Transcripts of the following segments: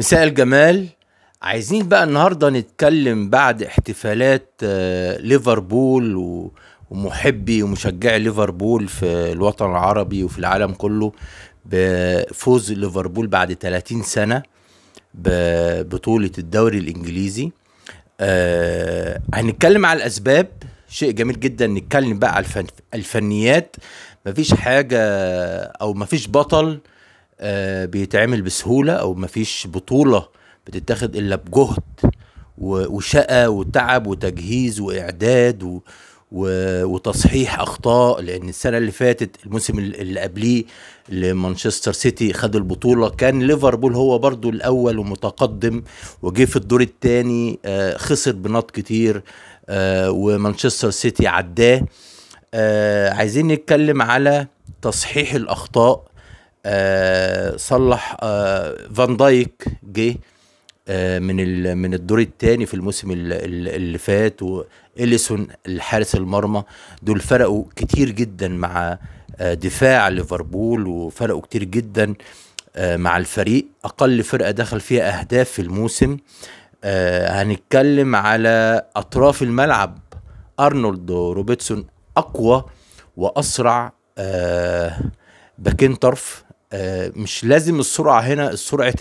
مساء الجمال عايزين بقى النهارده نتكلم بعد احتفالات آه، ليفربول ومحبي ومشجعي ليفربول في الوطن العربي وفي العالم كله بفوز ليفربول بعد 30 سنه ببطوله الدوري الانجليزي آه، هنتكلم على الاسباب شيء جميل جدا نتكلم بقى على الفن الفنيات مفيش حاجه او مفيش بطل آه، بيتعمل بسهوله او مفيش بطوله بتتاخد الا بجهد وشقى وتعب وتجهيز واعداد و وتصحيح اخطاء لان السنه اللي فاتت الموسم اللي قبليه لمانشستر سيتي خد البطوله كان ليفربول هو برضو الاول ومتقدم وجه في الدور الثاني آه، خسر بنط كتير آه، ومانشستر سيتي عداه عايزين نتكلم على تصحيح الاخطاء آه صلح آه فان دايك جه آه من من الدور الثاني في الموسم اللي فات واليسون الحارس المرمى دول فرقوا كتير جدا مع آه، دفاع ليفربول وفرقوا كتير جدا آه، مع الفريق اقل فرقه دخل فيها اهداف في الموسم آه، هنتكلم على اطراف الملعب ارنولد وروبرتسون اقوى واسرع باكين طرف آه، مش لازم السرعه هنا السرعة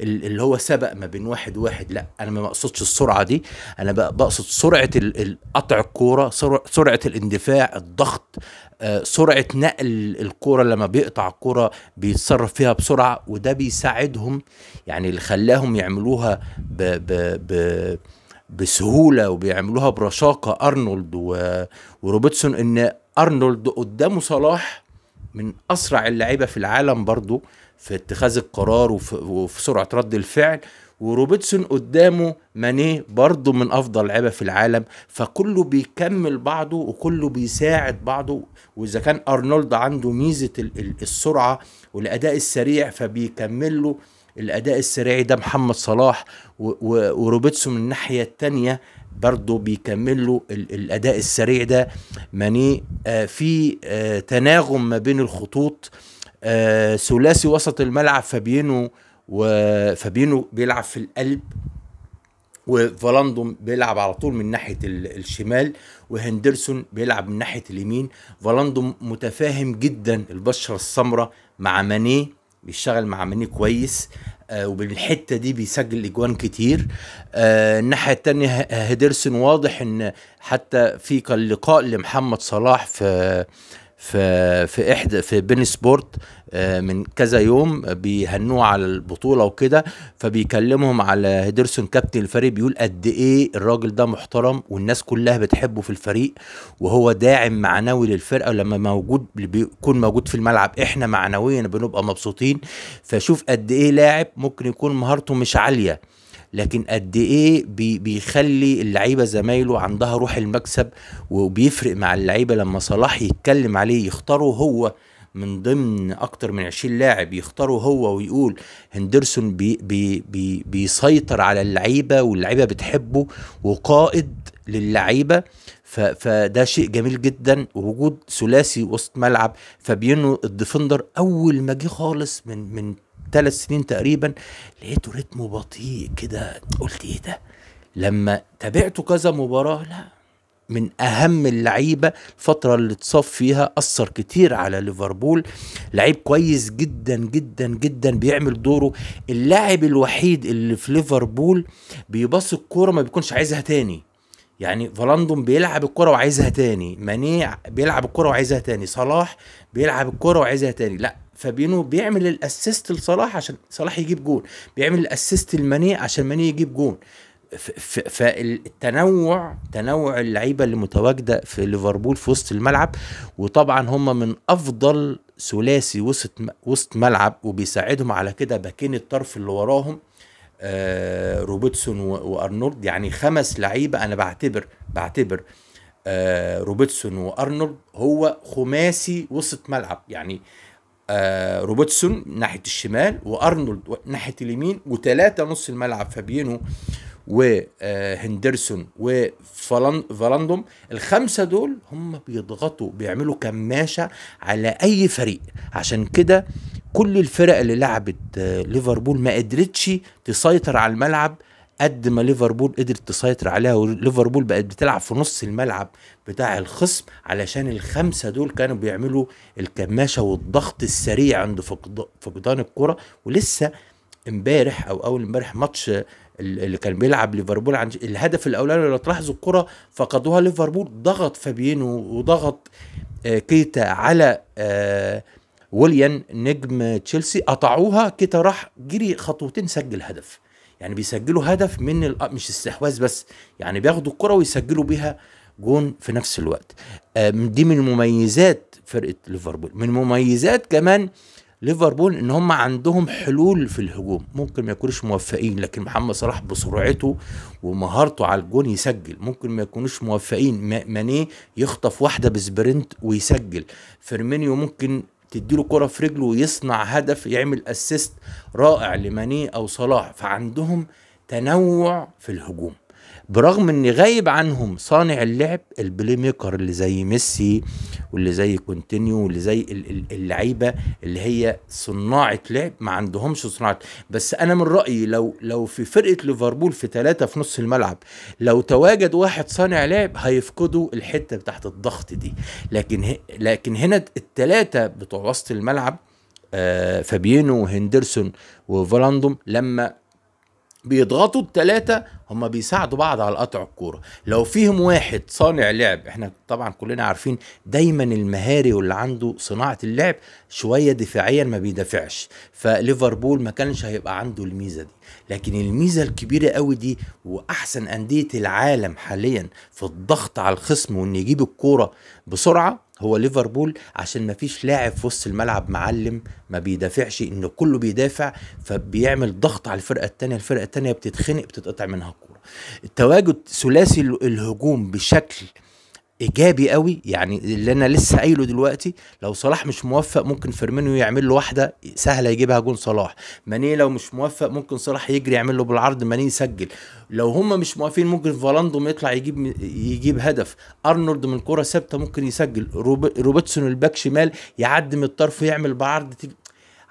اللي هو سبق ما بين واحد وواحد لا انا ما بقصدش السرعه دي انا بقصد سرعه قطع الكوره سرعه الاندفاع الضغط آه، سرعه نقل الكوره لما بيقطع الكوره بيتصرف فيها بسرعه وده بيساعدهم يعني اللي خلاهم يعملوها بـ بـ بـ بسهوله وبيعملوها برشاقه ارنولد وروبتسون ان ارنولد قدامه صلاح من اسرع اللعيبه في العالم برضه في اتخاذ القرار وفي, وفي سرعه رد الفعل وروبتسون قدامه ماني برضه من افضل لعيبه في العالم فكله بيكمل بعضه وكله بيساعد بعضه واذا كان ارنولد عنده ميزه السرعه والاداء السريع فبيكمل له الاداء السريع ده محمد صلاح وروبتسون من الناحيه الثانيه برضه بيكمل له الاداء السريع ده ماني آه، في آه، تناغم ما بين الخطوط آه، ثلاثي وسط الملعب فابينو وفابينو بيلعب في القلب وفالاندوم بيلعب على طول من ناحيه الشمال وهندرسون بيلعب من ناحيه اليمين فالاندوم متفاهم جدا البشره السمراء مع مانيه بيشتغل مع مني كويس آه، وبالحته دي بيسجل اجوان كتير آه، الناحيه الثانيه هيدرسون واضح ان حتى في كان لقاء لمحمد صلاح في في في احدى في بين سبورت آه، من كذا يوم بيهنوه على البطوله وكده فبيكلمهم على هيدرسون كابتن الفريق بيقول قد ايه الراجل ده محترم والناس كلها بتحبه في الفريق وهو داعم معنوي للفرقه ولما موجود بيكون موجود في الملعب احنا معنويا بنبقى مبسوطين فشوف قد ايه لاعب ممكن يكون مهارته مش عاليه لكن قد ايه بي بيخلي اللعيبه زمايله عندها روح المكسب وبيفرق مع اللعيبه لما صلاح يتكلم عليه يختاره هو من ضمن اكتر من 20 لاعب يختاره هو ويقول هندرسون بي بي بي بيسيطر على اللعيبه واللعيبه بتحبه وقائد للعيبه فده شيء جميل جدا وجود ثلاثي وسط ملعب فابينو الديفندر اول ما جه خالص من من ثلاث سنين تقريبا لقيته رتمه بطيء كده قلت ايه ده لما تابعته كذا مباراه لا من اهم اللعيبه الفتره اللي اتصاب فيها اثر كتير على ليفربول لعيب كويس جدا جدا جدا بيعمل دوره اللاعب الوحيد اللي في ليفربول بيبص الكوره ما بيكونش عايزها تاني يعني فلاندون بيلعب الكرة وعايزها تاني مانيع بيلعب الكرة وعايزها تاني صلاح بيلعب الكرة وعايزها تاني لا فابينو بيعمل الاسيست لصلاح عشان صلاح يجيب جون بيعمل الاسيست لماني عشان ماني يجيب جون فالتنوع تنوع اللعيبه اللي متواجده في ليفربول في وسط الملعب وطبعا هم من افضل ثلاثي وسط وسط ملعب وبيساعدهم على كده باكين الطرف اللي وراهم آه روبرتسون وارنولد يعني خمس لعيبه انا بعتبر بعتبر آه روبرتسون وارنولد هو خماسي وسط ملعب يعني روبوتسون آه، روبرتسون ناحيه الشمال وارنولد ناحيه اليمين وثلاثه نص الملعب فابينو وهندرسون آه، وفالاندوم الخمسه دول هم بيضغطوا بيعملوا كماشه على اي فريق عشان كده كل الفرق اللي لعبت آه، ليفربول ما قدرتش تسيطر على الملعب قد ما ليفربول قدرت تسيطر عليها وليفربول بقت بتلعب في نص الملعب بتاع الخصم علشان الخمسه دول كانوا بيعملوا الكماشه والضغط السريع عند فقدان الكره ولسه امبارح او اول امبارح ماتش اللي كان بيلعب ليفربول عن الهدف الاولاني لو تلاحظوا الكره فقدوها ليفربول ضغط فابينو وضغط آه، كيتا على آه، ويليان نجم تشيلسي قطعوها كيتا راح جري خطوتين سجل هدف يعني بيسجلوا هدف من آه، مش استحواذ بس يعني بياخدوا الكره ويسجلوا بيها جون في نفس الوقت دي من مميزات فرقه ليفربول من مميزات كمان ليفربول ان هم عندهم حلول في الهجوم ممكن ما يكونوش موفقين لكن محمد صلاح بسرعته ومهارته على الجون يسجل ممكن ما يكونوش موفقين ماني يخطف واحده بسبرنت ويسجل فيرمينيو ممكن تديله كرة في رجله ويصنع هدف يعمل اسيست رائع لماني او صلاح فعندهم تنوع في الهجوم برغم ان غايب عنهم صانع اللعب البلاي ميكر اللي زي ميسي واللي زي كونتينيو واللي زي اللعيبه اللي هي صناعه لعب ما عندهمش صناعه بس انا من رايي لو لو في فرقه ليفربول في ثلاثه في نص الملعب لو تواجد واحد صانع لعب هيفقدوا الحته بتاعت الضغط دي لكن لكن هنا الثلاثه بتوع وسط الملعب آه فابينو وهندرسون وفولاندوم لما بيضغطوا التلاتة هما بيساعدوا بعض على قطع الكورة لو فيهم واحد صانع لعب احنا طبعا كلنا عارفين دايما المهاري واللي عنده صناعة اللعب شوية دفاعيا ما بيدافعش فليفربول ما كانش هيبقى عنده الميزة دي لكن الميزة الكبيرة قوي دي واحسن أندية العالم حاليا في الضغط على الخصم وان يجيب الكورة بسرعة هو ليفربول عشان ما فيش لاعب في وسط الملعب معلم ما بيدافعش انه كله بيدافع فبيعمل ضغط على الفرقه الثانيه الفرقه الثانيه بتتخنق بتتقطع منها الكوره التواجد ثلاثي الهجوم بشكل ايجابي قوي يعني اللي انا لسه قايله دلوقتي لو صلاح مش موفق ممكن فيرمينيو يعمل له واحده سهله يجيبها جون صلاح ماني لو مش موفق ممكن صلاح يجري يعمل له بالعرض ماني يسجل لو هم مش موافقين ممكن فالاندوم يطلع يجيب يجيب هدف ارنولد من كره ثابته ممكن يسجل روبرتسون الباك شمال يعدي من الطرف ويعمل بعرض تيجي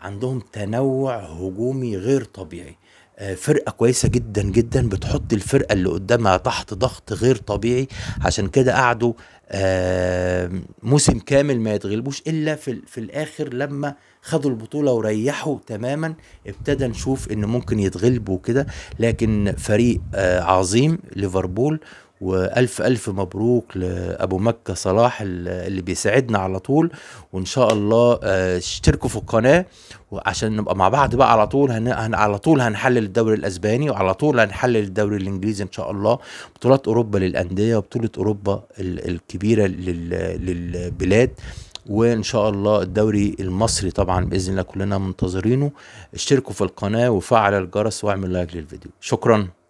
عندهم تنوع هجومي غير طبيعي آه، فرقه كويسه جدا جدا بتحط الفرقه اللي قدامها تحت ضغط غير طبيعي عشان كده قعدوا آه، موسم كامل ما يتغلبوش الا في, في الاخر لما خدوا البطوله وريحوا تماما ابتدى نشوف ان ممكن يتغلبوا كده لكن فريق آه، عظيم ليفربول والف الف مبروك لابو مكه صلاح اللي بيساعدنا على طول وان شاء الله آه، اشتركوا في القناه وعشان نبقى مع بعض بقى على طول هن... هن... على طول هنحلل الدوري الاسباني وعلى طول هنحلل الدوري الانجليزي ان شاء الله بطولات اوروبا للانديه وبطوله اوروبا الكبيره لل... للبلاد وان شاء الله الدوري المصري طبعا باذن الله كلنا منتظرينه اشتركوا في القناه وفعل الجرس واعمل لايك للفيديو شكرا